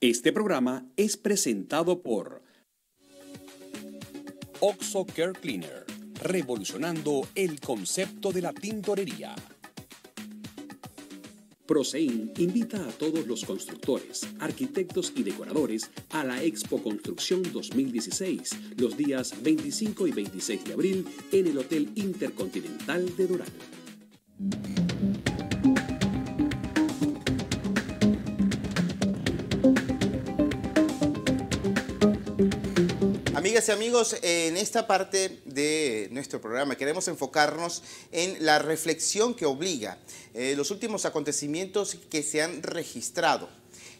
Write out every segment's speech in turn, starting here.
Este programa es presentado por Oxo Care Cleaner, revolucionando el concepto de la pintorería. Prosein invita a todos los constructores, arquitectos y decoradores a la Expo Construcción 2016, los días 25 y 26 de abril en el Hotel Intercontinental de Durán. Amigas amigos, en esta parte de nuestro programa queremos enfocarnos en la reflexión que obliga eh, los últimos acontecimientos que se han registrado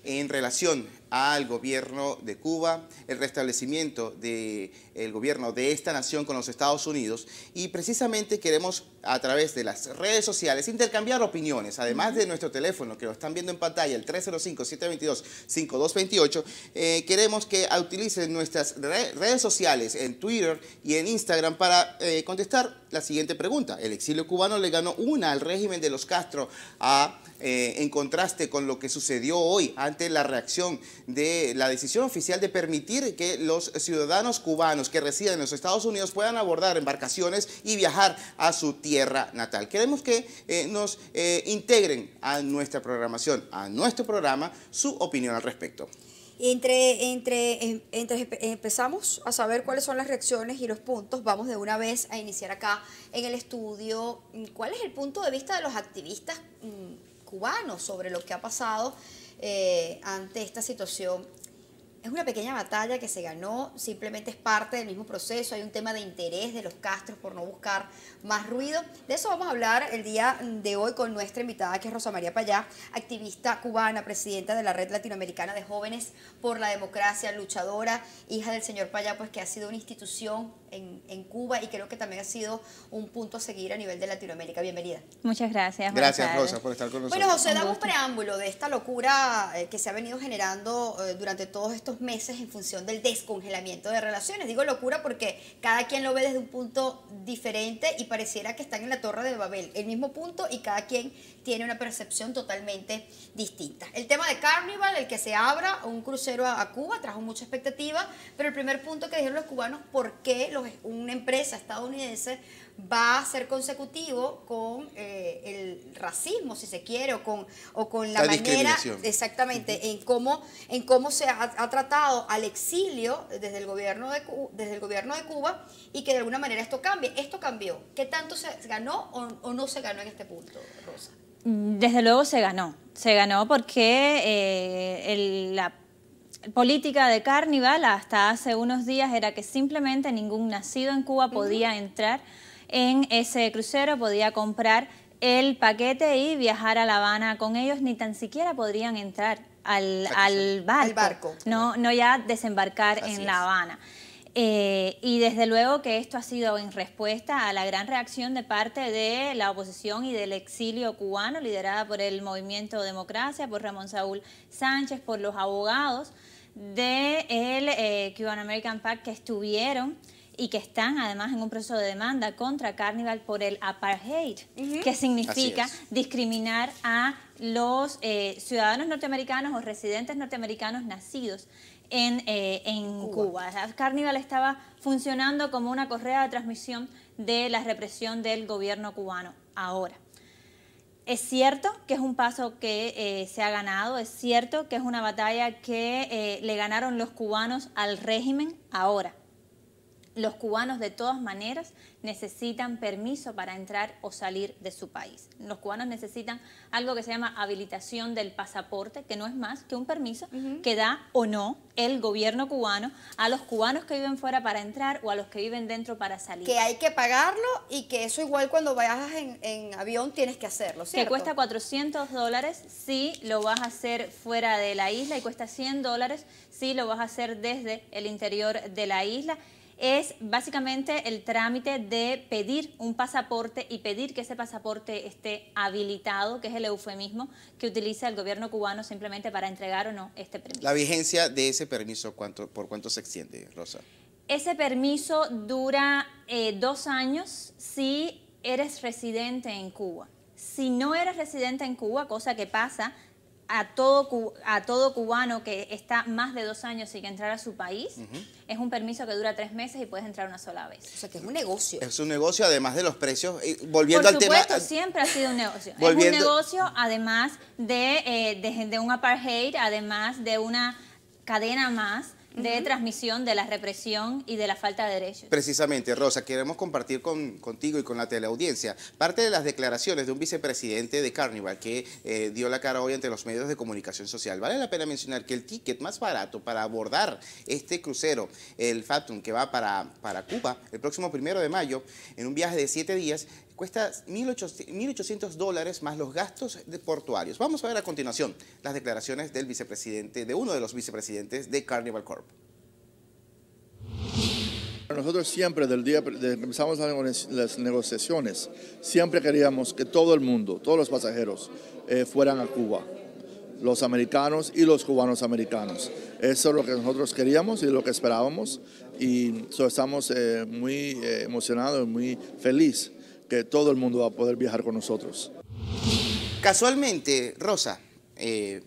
en relación al gobierno de Cuba, el restablecimiento del gobierno de esta nación con los Estados Unidos y precisamente queremos a través de las redes sociales intercambiar opiniones, además de nuestro teléfono que lo están viendo en pantalla, el 305-722-5228, eh, queremos que utilicen nuestras redes sociales en Twitter y en Instagram para eh, contestar la siguiente pregunta. El exilio cubano le ganó una al régimen de los Castro a, ah, eh, en contraste con lo que sucedió hoy ante la reacción de la decisión oficial de permitir que los ciudadanos cubanos que residen en los Estados Unidos puedan abordar embarcaciones y viajar a su tierra natal. Queremos que eh, nos eh, integren a nuestra programación, a nuestro programa, su opinión al respecto. Entre, entre, em, entre, empezamos a saber cuáles son las reacciones y los puntos, vamos de una vez a iniciar acá en el estudio mm, cuál es el punto de vista de los activistas mm, cubanos sobre lo que ha pasado eh, ante esta situación es una pequeña batalla que se ganó, simplemente es parte del mismo proceso, hay un tema de interés de los Castros por no buscar más ruido. De eso vamos a hablar el día de hoy con nuestra invitada que es Rosa María Payá, activista cubana, presidenta de la Red Latinoamericana de Jóvenes por la Democracia, luchadora, hija del señor Payá, pues que ha sido una institución en, Cuba y creo que también ha sido un punto a seguir a nivel de Latinoamérica. Bienvenida. Muchas gracias. Gracias Rosa por estar con nosotros. Bueno José, damos preámbulo de esta locura eh, que se ha venido generando eh, durante todos estos meses en función del descongelamiento de relaciones. Digo locura porque cada quien lo ve desde un punto diferente y pareciera que están en la torre de Babel, el mismo punto y cada quien tiene una percepción totalmente distinta. El tema de Carnival, el que se abra un crucero a, Cuba, trajo mucha expectativa, pero el primer punto que dijeron los cubanos, ¿por qué los, una empresa estadounidense va a ser consecutivo con eh, el racismo, si se quiere, o con, o con la, manera, exactamente, en cómo, en cómo se ha, tratado al exilio desde el, gobierno de, desde el gobierno de Cuba y que de alguna manera esto cambie. Esto cambió. ¿Qué tanto se ganó o, no se ganó en este punto, Rosa? Desde luego se ganó. Se ganó porque eh, la política de Carnival hasta hace unos días era que simplemente ningún nacido en Cuba podía entrar en ese crucero, podía comprar el paquete y viajar a La Habana con ellos, ni tan siquiera podrían entrar al, al barco, No, no ya desembarcar en La Habana. Eh, y desde luego que esto ha sido en respuesta a la gran reacción de parte de la oposición y del exilio cubano, liderada por el movimiento Democracia, por Ramón Saúl Sánchez, por los abogados del de el eh, Cuban American Pact que estuvieron y que están además en un proceso de demanda contra Carnival por el apartheid, que significa discriminar a los eh, ciudadanos norteamericanos o residentes norteamericanos nacidos en, eh, Cuba. Carnival estaba funcionando como una correa de transmisión de la represión del gobierno cubano ahora. Es cierto que es un paso que eh, se ha ganado, es cierto que es una batalla que le ganaron los cubanos al régimen ahora los cubanos de todas maneras necesitan permiso para entrar o salir de su país. Los cubanos necesitan algo que se llama habilitación del pasaporte, que no es más que un permiso que da o no el gobierno cubano a los cubanos que viven fuera para entrar o a los que viven dentro para salir. Que hay que pagarlo y que eso igual cuando viajas en, avión tienes que hacerlo, ¿cierto? Que cuesta 400 dólares si lo vas a hacer fuera de la isla y cuesta 100 dólares si lo vas a hacer desde el interior de la isla es básicamente el trámite de pedir un pasaporte y pedir que ese pasaporte esté habilitado, que es el eufemismo que utiliza el gobierno cubano simplemente para entregar o no este permiso. La vigencia de ese permiso, ¿cuánto, ¿por cuánto se extiende, Rosa? Ese permiso dura eh, dos años si eres residente en Cuba. Si no eres residente en Cuba, cosa que pasa a todo, a todo cubano que está más de dos años sin que entrar a su país, es un permiso que dura tres meses y puedes entrar una sola vez. O sea, que es un negocio. Es un negocio, además de los precios. volviendo Por supuesto, al tema... Ah, siempre ha sido un negocio. Es un negocio, además de, eh, de, de un apartheid, además de una cadena más de transmisión de la represión y de la falta de derechos. Precisamente, Rosa, queremos compartir con, contigo y con la teleaudiencia parte de las declaraciones de un vicepresidente de Carnival que eh, dio la cara hoy ante los medios de comunicación social. Vale la pena mencionar que el ticket más barato para abordar este crucero, el Fatum, que va para, para Cuba el próximo primero de mayo, en un viaje de siete días, cuesta 1.800 dólares más los gastos de portuarios. Vamos a ver a continuación las declaraciones del vicepresidente, de uno de los vicepresidentes de Carnival Corp. Nosotros siempre, del día que empezamos las negociaciones, siempre queríamos que todo el mundo, todos los pasajeros, eh, fueran a Cuba los americanos y los cubanos americanos. Eso es lo que nosotros queríamos y lo que esperábamos y estamos eh, muy eh, emocionados y muy felices que todo el mundo va a poder viajar con nosotros. Casualmente, Rosa, eh,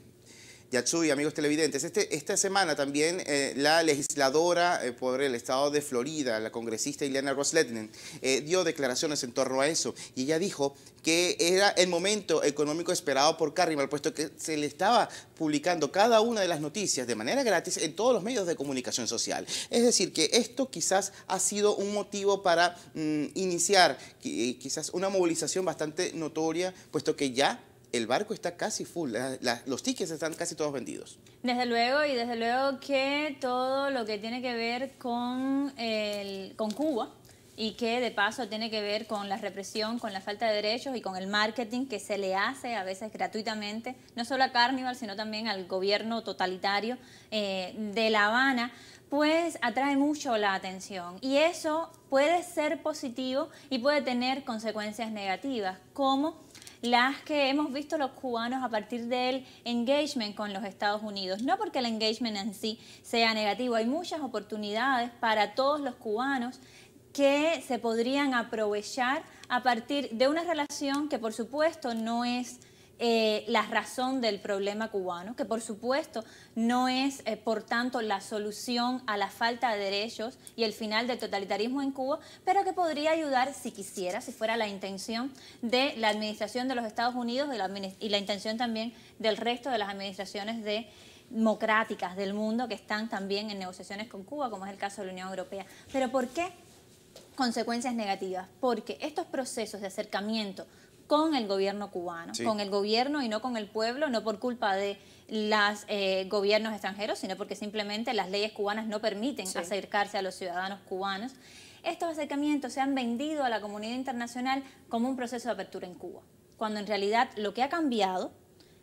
Yatsuy, amigos televidentes. Este, esta semana también eh, la legisladora eh, por el estado de Florida, la congresista Ileana Rosletnen, eh, dio declaraciones en torno a eso y ella dijo que era el momento económico esperado por Carrimal, puesto que se le estaba publicando cada una de las noticias de manera gratis en todos los medios de comunicación social. Es decir, que esto quizás ha sido un motivo para mm, iniciar quizás una movilización bastante notoria, puesto que ya el barco está casi full, los tickets están casi todos vendidos. Desde luego, y desde luego que todo lo que tiene que ver con, con Cuba y que de paso tiene que ver con la represión, con la falta de derechos y con el marketing que se le hace a veces gratuitamente, no solo a Carnival, sino también al gobierno totalitario eh, de La Habana pues atrae mucho la atención y eso puede ser positivo y puede tener consecuencias negativas, como las que hemos visto los cubanos a partir del engagement con los Estados Unidos. No porque el engagement en sí sea negativo, hay muchas oportunidades para todos los cubanos que se podrían aprovechar a partir de una relación que por supuesto no es eh, la razón del problema cubano, que por supuesto no es, eh, por tanto, la solución a la falta de derechos y el final del totalitarismo en Cuba, pero que podría ayudar, si quisiera, si fuera la intención de la administración de los Estados Unidos y la, intención también del resto de las administraciones democráticas del mundo que están también en negociaciones con Cuba, como es el caso de la Unión Europea. Pero ¿por qué consecuencias negativas? Porque estos procesos de acercamiento con el gobierno cubano, con el gobierno y no con el pueblo, no por culpa de los eh, gobiernos extranjeros, sino porque simplemente las leyes cubanas no permiten acercarse a los ciudadanos cubanos. Estos acercamientos se han vendido a la comunidad internacional como un proceso de apertura en Cuba, cuando en realidad lo que ha cambiado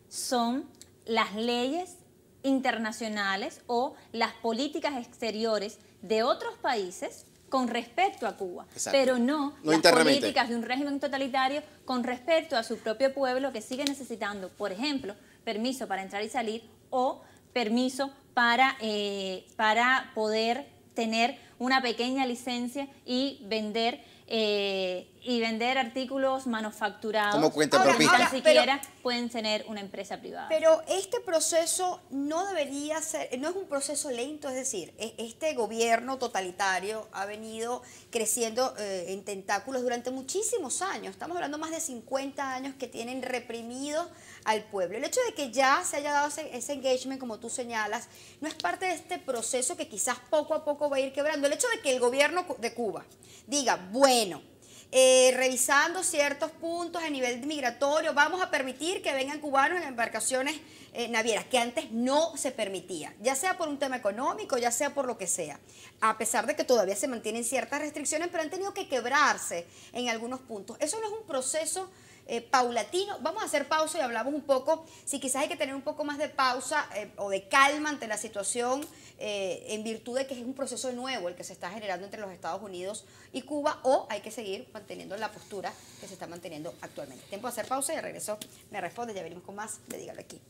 son las leyes internacionales o las políticas exteriores de otros países con respecto a Cuba, pero no, las políticas de un régimen totalitario con respecto a su propio pueblo que sigue necesitando, por ejemplo, permiso para entrar y salir o permiso para, eh, para poder tener una pequeña licencia y vender eh, y vender artículos manufacturados Ni siquiera pueden tener una empresa privada. Pero este proceso no debería ser, no es un proceso lento, es decir, e, este gobierno totalitario ha venido creciendo eh, en tentáculos durante muchísimos años, estamos hablando más de 50 años que tienen reprimidos al pueblo. El hecho de que ya se haya dado ese, engagement, como tú señalas, no es parte de este proceso que quizás poco a poco va a ir quebrando. El hecho de que el gobierno de Cuba diga, bueno, eh, revisando ciertos puntos a nivel migratorio, vamos a permitir que vengan cubanos en embarcaciones eh, navieras, que antes no se permitía, ya sea por un tema económico, ya sea por lo que sea, a pesar de que todavía se mantienen ciertas restricciones, pero han tenido que quebrarse en algunos puntos. Eso no es un proceso eh, paulatino. Vamos a hacer pausa y hablamos un poco, si quizás hay que tener un poco más de pausa eh, o de calma ante la situación eh, en virtud de que es un proceso nuevo el que se está generando entre los Estados Unidos y Cuba o hay que seguir manteniendo la postura que se está manteniendo actualmente. Tiempo de hacer pausa y de regreso me responde, ya venimos con más le Dígalo aquí.